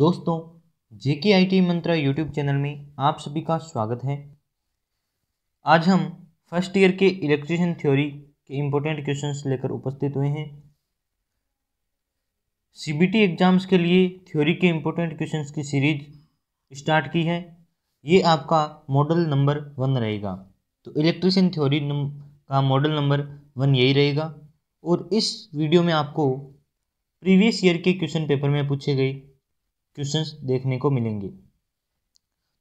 दोस्तों J K I T Mantra YouTube channel में आप सभी का स्वागत है आज हम फर्स्ट ईयर के इलेक्ट्रिशियन थ्योरी के इम्पोर्टेंट क्वेश्चंस लेकर उपस्थित हुए हैं सीबीटी एग्ज़ाम्स के लिए थ्योरी के इम्पोर्टेंट क्वेश्चंस की सीरीज स्टार्ट की है ये आपका मॉडल नंबर वन रहेगा तो इलेक्ट्रिशियन थ्योरी का मॉडल नंबर वन यही रहेगा और इस वीडियो में आपको प्रीवियस ईयर के क्वेश्चन पेपर में पूछे गए क्वेश्चंस देखने को मिलेंगे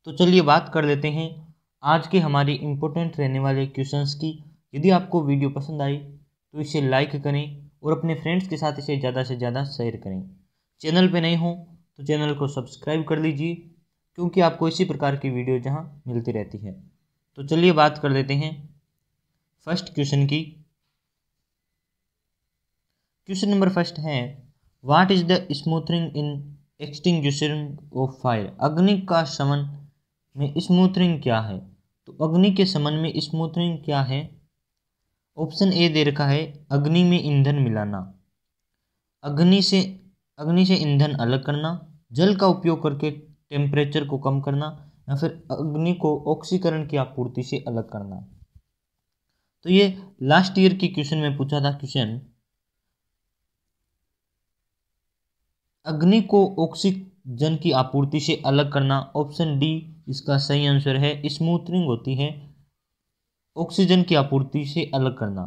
तो चलिए बात कर लेते हैं आज के हमारे इम्पोर्टेंट रहने वाले क्वेश्चंस की यदि आपको वीडियो पसंद आई तो इसे लाइक करें और अपने फ्रेंड्स के साथ इसे ज़्यादा से ज़्यादा शेयर करें चैनल पर नए हों तो चैनल को सब्सक्राइब कर लीजिए क्योंकि आपको इसी प्रकार की वीडियो जहाँ मिलती रहती है तो चलिए बात कर लेते हैं फर्स्ट क्वेश्चन की क्वेश्चन नंबर फर्स्ट है what is the smothering in extinguishing of fire अग्नि का समन में स्मूथरिंग क्या है तो अग्नि के समन में स्मूथरिंग क्या है ऑप्शन ए दे रखा है अग्नि में ईंधन मिलाना अग्नि से अग्नि से ईंधन अलग करना जल का उपयोग करके टेम्परेचर को कम करना या फिर अग्नि को ऑक्सीकरण की आपूर्ति से अलग करना तो ये लास्ट ईयर के क्वेश्चन में पूछा था क्वेश्चन अग्नि को ऑक्सीजन की आपूर्ति से अलग करना ऑप्शन डी इसका सही आंसर है स्मूथनिंग होती है ऑक्सीजन की आपूर्ति से अलग करना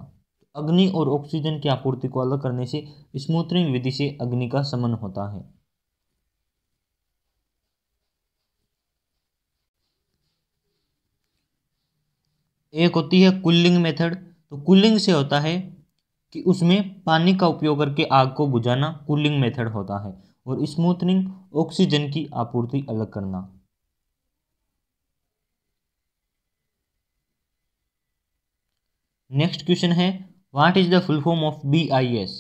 अग्नि और ऑक्सीजन की आपूर्ति को अलग करने से स्मूथनिंग विधि से अग्नि का समन होता है एक होती है कूलिंग मेथड तो कूलिंग से होता है कि उसमें पानी का उपयोग करके आग को बुझाना कूलिंग मेथड होता है और स्मूथनिंग ऑक्सीजन की आपूर्ति अलग करना नेक्स्ट क्वेश्चन है what is the full form of B I S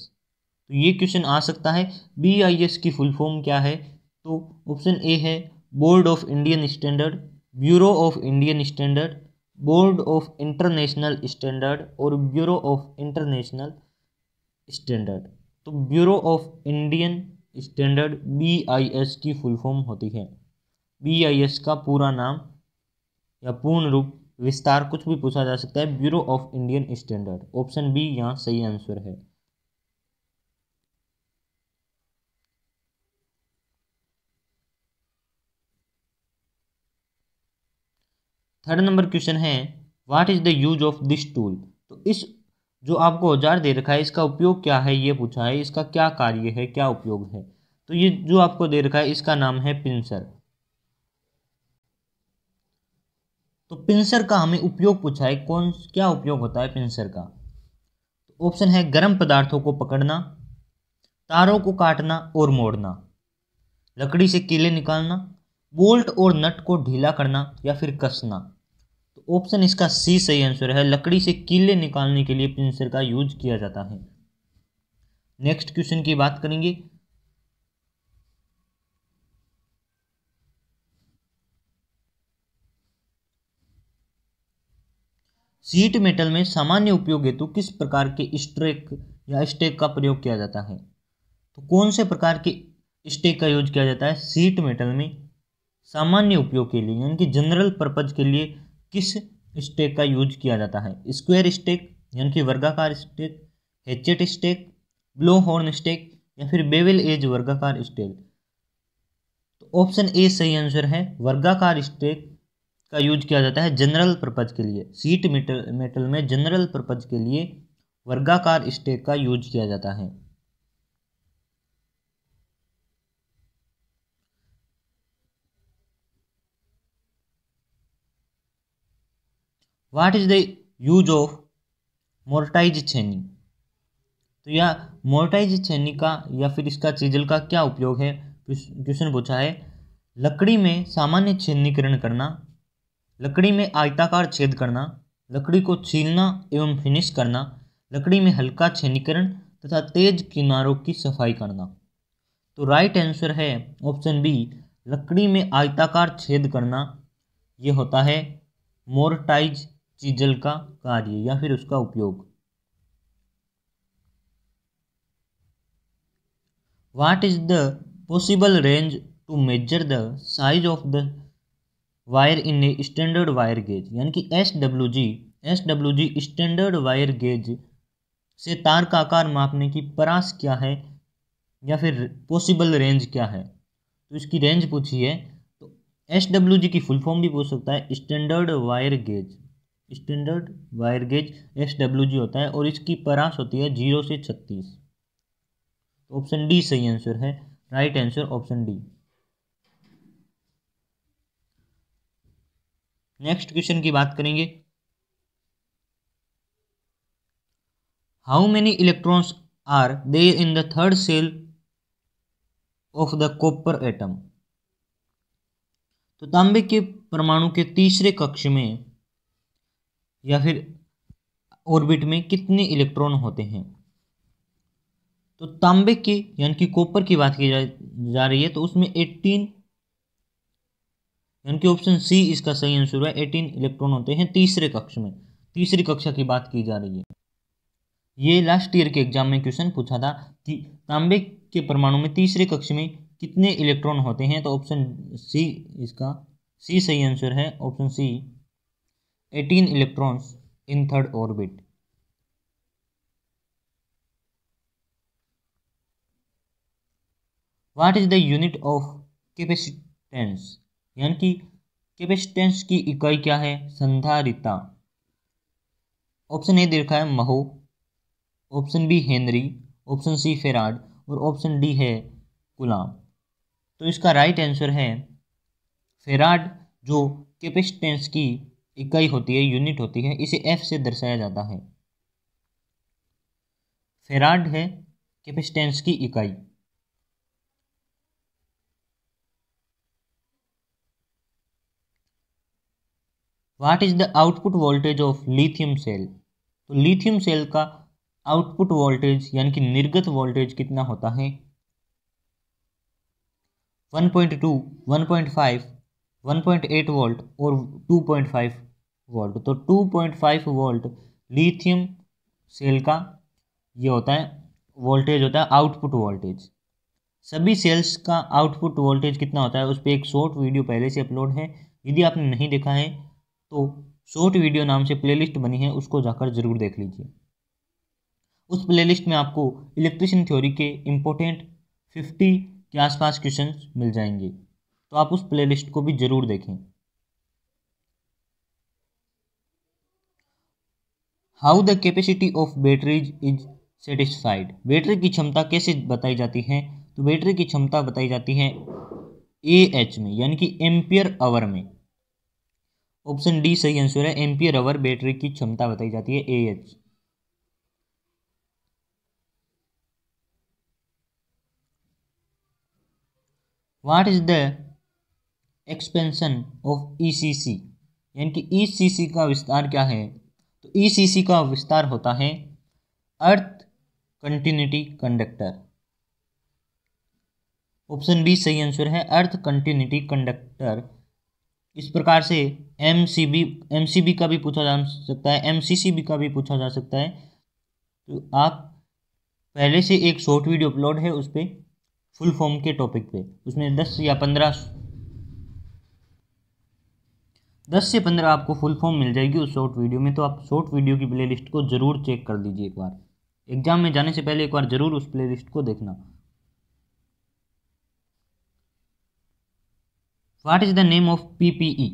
तो ये क्वेश्चन आ सकता है बी आई एस की फुल फॉर्म क्या है तो ऑप्शन ए है board of Indian standard bureau of Indian standard board of international standard और ब्यूरो ऑफ इंटरनेशनल स्टैंडर्ड तो bureau of Indian standard B I S की फुल फॉर्म होती है बी आई एस का पूरा नाम या पूर्ण रूप विस्तार कुछ भी पूछा जा सकता है bureau of Indian standard option B यहाँ सही आंसर है थर्ड नंबर क्वेश्चन है what is the use of this tool तो इस जो आपको औजार दे रखा है इसका उपयोग क्या है ये पूछा है इसका क्या कार्य है क्या उपयोग है तो ये जो आपको दे रखा है इसका नाम है पिंसर तो पिंसर का हमें उपयोग पूछा है कौन क्या उपयोग होता है पिंसर का तो ऑप्शन है गर्म पदार्थों को पकड़ना तारों को काटना और मोड़ना लकड़ी से कीले निकालना बोल्ट और नट को ढीला करना या फिर कसना तो ऑप्शन इसका सी सही आंसर है लकड़ी से कीले निकालने के लिए पिंसर का यूज किया जाता है नेक्स्ट क्वेश्चन की बात करेंगे सीट मेटल में सामान्य उपयोग हेतु किस प्रकार के स्ट्रेक या स्टेक का प्रयोग किया जाता है तो कौन से प्रकार के स्टेक का यूज किया जाता है सीट मेटल में सामान्य उपयोग के लिए यानी कि जनरल पर्पज के लिए किस स्टेक का यूज किया जाता है स्क्वायर स्टेक यानी कि वर्गाकार stake hatchet stake blow horn stake या फिर बेविल एज वर्गाकार स्टेक तो ऑप्शन ए सही आंसर है वर्गाकार स्टेक का यूज किया जाता है जनरल पर्पज के लिए सीट मेटल मेटल में जनरल पर्पज के लिए वर्गाकार स्टेक का यूज किया जाता है what is the use of mortise छेनी तो या मोर्टाइज छेनी का या फिर इसका चीजल का क्या उपयोग है क्वेश्चन पूछा है लकड़ी में सामान्य छेदनीकरण करना लकड़ी में आयताकार छेद करना लकड़ी को छीलना एवं फिनिश करना लकड़ी में हल्का छेनीकरण तथा तेज किनारों की सफाई करना तो राइट आंसर है ऑप्शन बी लकड़ी में आयताकार छेद करना ये होता है मोर्टाइज चीजल का कार्य या फिर उसका उपयोग what is the possible range to measure the size of the wire in a standard wire gauge यानी कि S W G S W G standard wire gauge से तार का आकार मापने की परास क्या है या फिर पॉसिबल रेंज क्या है तो इसकी रेंज पूछी है तो एस डब्ल्यू जी की फुल फॉर्म भी पूछ सकता है standard wire gauge standard wire gauge S W G होता है और इसकी परास होती है जीरो से छत्तीस ऑप्शन डी सही आंसर है right answer option D next question की बात करेंगे how many electrons are they in the third cell of the copper atom तो तांबे के परमाणु के तीसरे कक्ष में या फिर ऑर्बिट में कितने इलेक्ट्रॉन होते हैं तो तांबे के यानी कि कॉपर की बात की जा, रही है तो उसमें एट्टीन यानी कि ऑप्शन सी इसका सही आंसर है एटीन इलेक्ट्रॉन होते हैं तीसरे कक्ष में तीसरी कक्षा की बात की जा रही है ये लास्ट ईयर के एग्जाम में क्वेश्चन पूछा था कि तांबे के परमाणु में तीसरे कक्ष में कितने इलेक्ट्रॉन होते हैं तो ऑप्शन सी इसका सी सही आंसर है option C 18 electrons in third orbit What is the unit of capacitance यानी कि कैपेसिटेंस की इकाई क्या है संधारिता ऑप्शन ए दे रखा है mho option B henry option C farad और ऑप्शन डी है गुलाम तो इसका राइट आंसर है फेराड जो कैपेसिटेंस की इकाई होती है यूनिट होती है इसे एफ से दर्शाया जाता है फेराड है कैपेसिटेंस की इकाई what is the output voltage of lithium cell तो लिथियम सेल का आउटपुट वोल्टेज यानी कि निर्गत वोल्टेज कितना होता है 1.2, 1.5 1.8 वोल्ट और 2.5 वोल्ट तो 2.5 वोल्ट लिथियम सेल का ये होता है वोल्टेज होता है आउटपुट वोल्टेज सभी सेल्स का आउटपुट वोल्टेज कितना होता है उस पर एक शॉर्ट वीडियो पहले से अपलोड है यदि आपने नहीं देखा है तो शॉर्ट वीडियो नाम से प्लेलिस्ट बनी है उसको जाकर ज़रूर देख लीजिए उस प्लेलिस्ट में आपको इलेक्ट्रिशियन थ्योरी के इम्पोर्टेंट फिफ्टी के आसपास क्वेश्चन मिल जाएंगे तो आप उस प्लेलिस्ट को भी ज़रूर देखें how the capacity of batteries is satisfied battery की क्षमता कैसे बताई जाती है तो बैटरी की क्षमता बताई जाती है ए एच में यानी कि एम्पियर आवर में ऑप्शन डी सही आंसर है एम्पियर आवर बैटरी की क्षमता बताई जाती है A H what is the expansion of ECC यानी कि ईसीसी e का विस्तार क्या है तो ईसीसी e का विस्तार होता है earth continuity conductor option B सही आंसर है अर्थ कंटिन्यूटी कंडक्टर इस प्रकार से M C B M C B का भी पूछा जा सकता है एम सी सी बी का भी पूछा जा सकता है तो आप पहले से एक शॉर्ट वीडियो अपलोड है उस पर फुल फॉर्म के टॉपिक पे उसमें दस या पंद्रह दस से पंद्रह आपको फुल फॉर्म मिल जाएगी उस शॉर्ट वीडियो में तो आप शॉर्ट वीडियो की प्लेलिस्ट को ज़रूर चेक कर दीजिए एक बार एग्जाम में जाने से पहले एक बार ज़रूर उस प्लेलिस्ट को देखना what is the name of PPE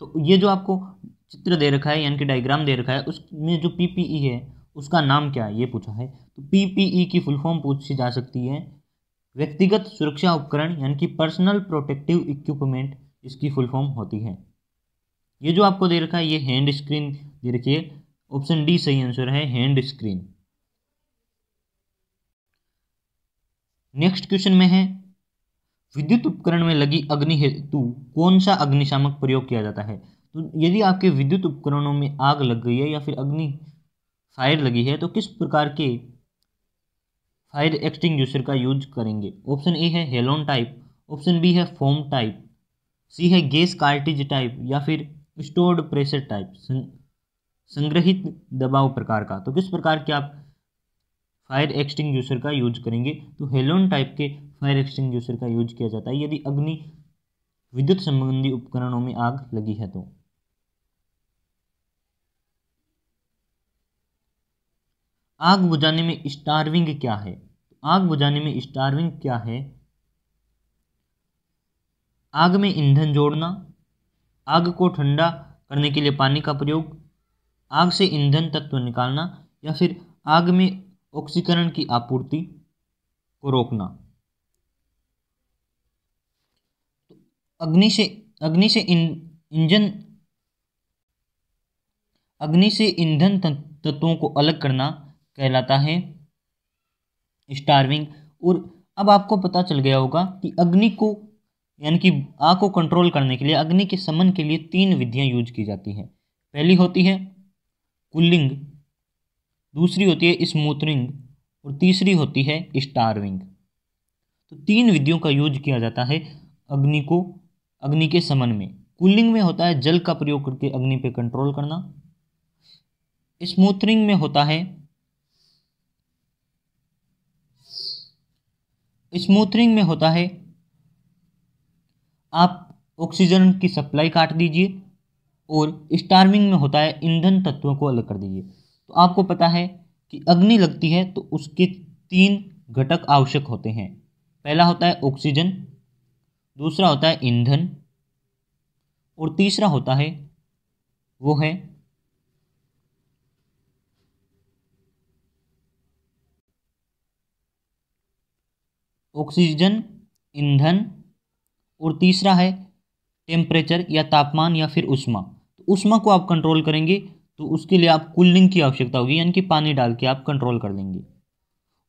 तो ये जो आपको चित्र दे रखा है यानी कि डायग्राम दे रखा है उसमें जो पीपीई e है उसका नाम क्या है ये पूछा है तो पीपीई e की फुल फॉर्म पूछी जा सकती है व्यक्तिगत सुरक्षा उपकरण यानी कि पर्सनल प्रोटेक्टिव इक्विपमेंट इसकी फुल फॉर्म होती है ये जो आपको दे रखा है ये हैंड स्क्रीन दे रखी ऑप्शन डी सही आंसर है हैंड स्क्रीन नेक्स्ट क्वेश्चन में है विद्युत उपकरण में लगी अग्नि हेतु कौन सा अग्निशामक प्रयोग किया जाता है तो यदि आपके विद्युत उपकरणों में आग लग गई है या फिर अग्नि फायर लगी है तो किस प्रकार के फायर एक्सटिंग का यूज करेंगे ऑप्शन ए है हेलोन टाइप ऑप्शन बी है फोम टाइप सी है गैस कार्टिज टाइप या फिर स्टोर्ड प्रेशर टाइप संग्रहित दबाव प्रकार का तो किस प्रकार के आप फायर एक्सटिंग का यूज करेंगे तो हेलोन टाइप के फायर एक्सटिंग का यूज किया जाता है यदि अग्नि विद्युत संबंधी उपकरणों में आग लगी है तो आग बुझाने में स्टारविंग क्या है आग बुझाने में स्टारविंग क्या है आग में ईंधन जोड़ना आग को ठंडा करने के लिए पानी का प्रयोग आग से ईंधन तत्व निकालना या फिर आग में ऑक्सीकरण की आपूर्ति को रोकना तो अग्नि से अग्नि से इंजन अग्नि से ईंधन तत्वों को अलग करना कहलाता है स्टार्विंग और अब आपको पता चल गया होगा कि अग्नि को यानी कि आग को कंट्रोल करने के लिए अग्नि के समन के लिए तीन विधियां यूज की जाती हैं पहली होती है कूलिंग दूसरी होती है स्मूथनिंग और तीसरी होती है स्टारविंग तो तीन विधियों का यूज किया जाता है अग्नि को अग्नि के समन में कूलिंग में होता है जल का प्रयोग करके अग्नि पे कंट्रोल करना स्मूथनिंग में होता है स्मूथनिंग में होता है आप ऑक्सीजन की सप्लाई काट दीजिए और स्टार्मिंग में होता है ईंधन तत्वों को अलग कर दीजिए तो आपको पता है कि अग्नि लगती है तो उसके तीन घटक आवश्यक होते हैं पहला होता है ऑक्सीजन दूसरा होता है ईंधन और तीसरा होता है वो है ऑक्सीजन ईंधन और तीसरा है टेम्परेचर या तापमान या फिर उष्मा तो उष्मा को आप कंट्रोल करेंगे तो उसके लिए आप कूलिंग की आवश्यकता होगी यानी कि पानी डाल के आप कंट्रोल कर देंगे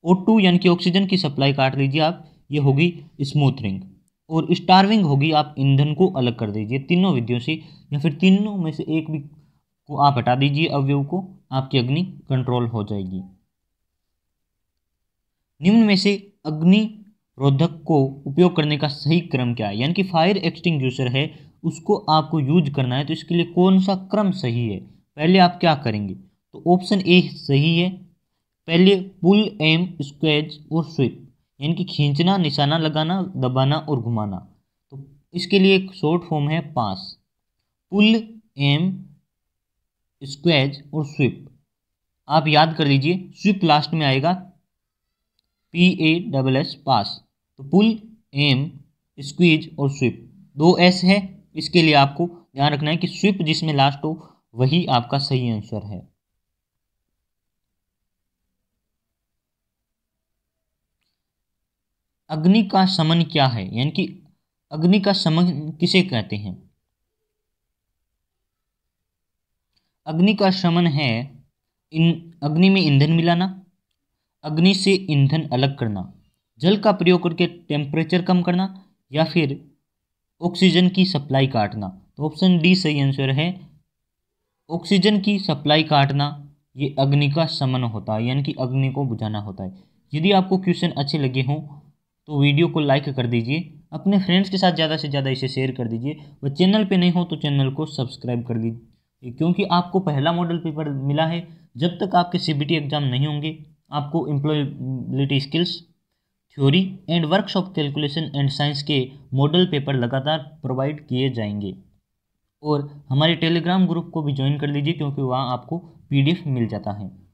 ओ टू यानी कि ऑक्सीजन की सप्लाई काट लीजिए आप ये होगी स्मूथ रिंग और स्टारविंग होगी आप ईंधन को अलग कर दीजिए तीनों विधियों से या फिर तीनों में से एक भी को आप हटा दीजिए अवयव को आपकी अग्नि कंट्रोल हो जाएगी निम्न में से अग्नि रोधक को उपयोग करने का सही क्रम क्या है यानी कि फायर एक्सटिंग है उसको आपको यूज करना है तो इसके लिए कौन सा क्रम सही है पहले आप क्या करेंगे तो ऑप्शन ए सही है पहले पुल एम स्क्वेज और स्विप यानी कि खींचना निशाना लगाना दबाना और घुमाना तो इसके लिए एक शॉर्ट फॉर्म है पास पुल एम स्क्वेज और स्विप आप याद कर लीजिए स्विप लास्ट में आएगा P A double S pass तो पुल एम स्क्वीज और स्विप दो एस है इसके लिए आपको ध्यान रखना है कि स्विप जिसमें लास्ट हो वही आपका सही आंसर है अग्नि का समन क्या है यानी कि अग्नि का समन किसे कहते हैं अग्नि का शमन है इन अग्नि में ईंधन मिलाना अग्नि से ईंधन अलग करना जल का प्रयोग करके टेम्परेचर कम करना या फिर ऑक्सीजन की सप्लाई काटना तो ऑप्शन डी सही आंसर है ऑक्सीजन की सप्लाई काटना ये अग्नि का समन होता है यानी कि अग्नि को बुझाना होता है यदि आपको क्वेश्चन अच्छे लगे हों तो वीडियो को लाइक कर दीजिए अपने फ्रेंड्स के साथ ज़्यादा से ज़्यादा इसे शेयर कर दीजिए वह चैनल पे नहीं हो तो चैनल को सब्सक्राइब कर दीजिए क्योंकि आपको पहला मॉडल पेपर मिला है जब तक आपके सी एग्ज़ाम नहीं होंगे आपको employability skills theory and works of calculation and science के मॉडल पेपर लगातार प्रोवाइड किए जाएंगे और हमारे टेलीग्राम ग्रुप को भी ज्वाइन कर लीजिए क्योंकि वहाँ आपको पीडीएफ मिल जाता है